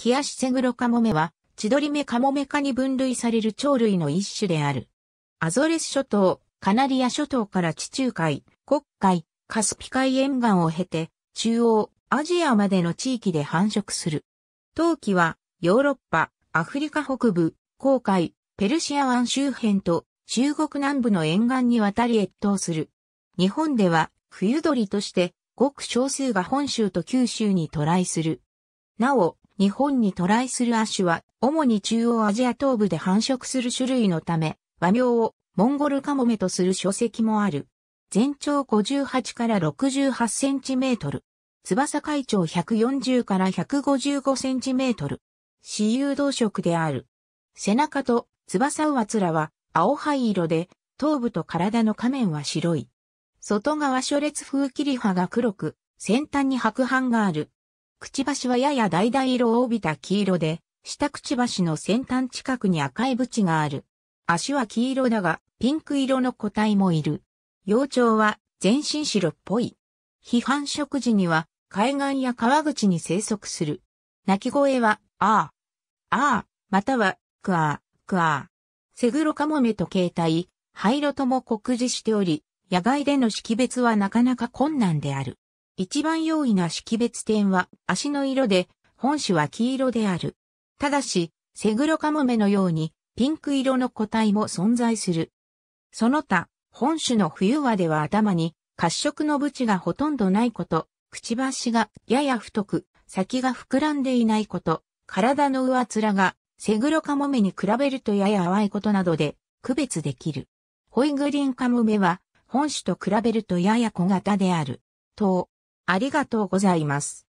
キアシセグロカモメは、チドリメカモメ科に分類される鳥類の一種である。アゾレス諸島、カナリア諸島から地中海、黒海、カスピ海沿岸を経て、中央、アジアまでの地域で繁殖する。冬季は、ヨーロッパ、アフリカ北部、航海、ペルシア湾周辺と中国南部の沿岸に渡り越冬する。日本では冬鳥としてごく少数が本州と九州に渡来する。なお、日本に渡来する亜種は、主に中央アジア東部で繁殖する種類のため、和名をモンゴルカモメとする書籍もある。全長58から68センチメートル。翼海長140から155センチメートル。私有動色である。背中と翼上つらは青灰色で、頭部と体の仮面は白い。外側初列風切り葉が黒く、先端に白斑がある。くちばしはやや橙色を帯びた黄色で、下くちばしの先端近くに赤い縁がある。足は黄色だが、ピンク色の個体もいる。幼鳥は全身白っぽい。批判食時には海岸や川口に生息する。鳴き声は、ああ、ああ、または、くあ、くあ。セグロカモメと形態、灰色とも酷似しており、野外での識別はなかなか困難である。一番容易な識別点は足の色で、本種は黄色である。ただし、セグロカモメのようにピンク色の個体も存在する。その他、本種の冬和では頭に褐色のブチがほとんどないこと、くちばしがやや太く、先が膨らんでいないこと、体の上面がセグロカモメに比べるとやや淡いことなどで区別できる。ホイグリンカモメは本種と比べるとやや小型である。とありがとうございます。